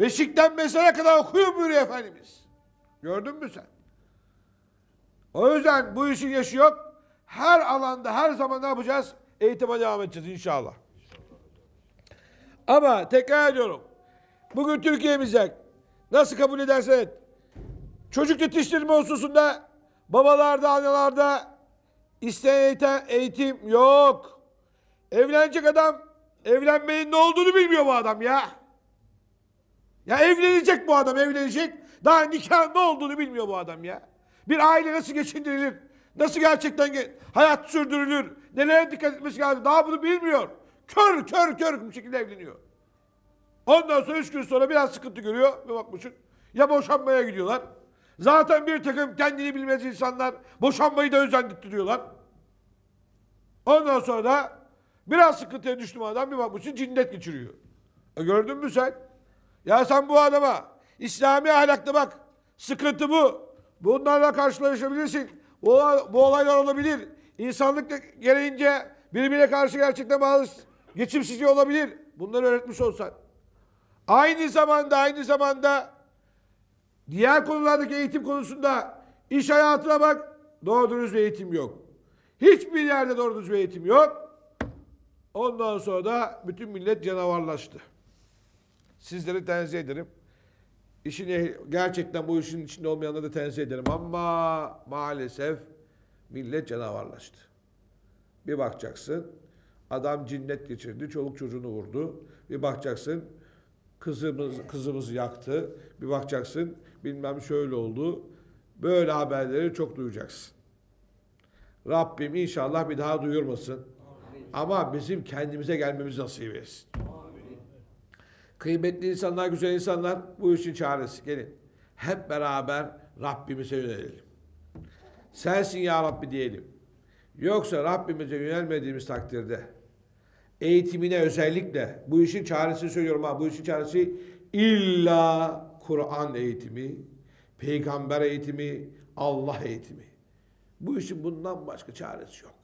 Beşikten mesele kadar okuyun buyuruyor Efendimiz. Gördün mü sen? O yüzden bu işin yaşı yok. Her alanda her zaman ne yapacağız? Eğitime devam edeceğiz inşallah. Ama tekrar ediyorum. Bugün Türkiye'mizde nasıl kabul edersen et. Çocuk yetiştirme hususunda babalarda, analarda isteyen eğitim yok. Evlenecek adam evlenmenin ne olduğunu bilmiyor bu adam ya. Ya evlenecek bu adam evlenecek. Daha nikah ne olduğunu bilmiyor bu adam ya. Bir aile nasıl geçindirilir? Nasıl gerçekten hayat sürdürülür? Nelere dikkat etmesi lazım? Daha bunu bilmiyor. Kör kör kör bu şekilde evleniyor. Ondan sonra üç gün sonra biraz sıkıntı görüyor. bir bakmışsın ya boşanmaya gidiyorlar. Zaten bir takım kendini bilmez insanlar boşanmayı da özendirtiyorlar. Ondan sonra da biraz sıkıntıya düştüm adam bir bakmışsın cinnet geçiriyor. E gördün mü sen? Ya sen bu adama İslami ahlakta bak. Sıkıntı bu. Bunlarla karşılaşabilirsin. Bu, bu olaylar olabilir. İnsanlık gereğince birbirine karşı gerçekten bazı geçimsizliği olabilir. Bunları öğretmiş olsan. Aynı zamanda aynı zamanda diğer konulardaki eğitim konusunda iş hayatına bak. Doğru dürüst eğitim yok. Hiçbir yerde doğru dürüst eğitim yok. Ondan sonra da bütün millet canavarlaştı. Sizleri tenzih ederim. İşini gerçekten bu işin içinde olmayanları da tenzih ederim. Ama maalesef millet canavarlaştı. Bir bakacaksın adam cinnet geçirdi, çoluk çocuğunu vurdu. Bir bakacaksın kızımız kızımızı yaktı. Bir bakacaksın bilmem şöyle oldu. Böyle haberleri çok duyacaksın. Rabbim inşallah bir daha duyurmasın. Ama bizim kendimize gelmemiz nasip etsin. Kıymetli insanlar, güzel insanlar bu işin çaresi. Gelin. Hep beraber Rabbimize yönelelim. Sensin ya Rabbi diyelim. Yoksa Rabbimize yönelmediğimiz takdirde eğitimine özellikle bu işin çaresini söylüyorum ha bu işin çaresi illa Kur'an eğitimi, peygamber eğitimi, Allah eğitimi. Bu işin bundan başka çaresi yok.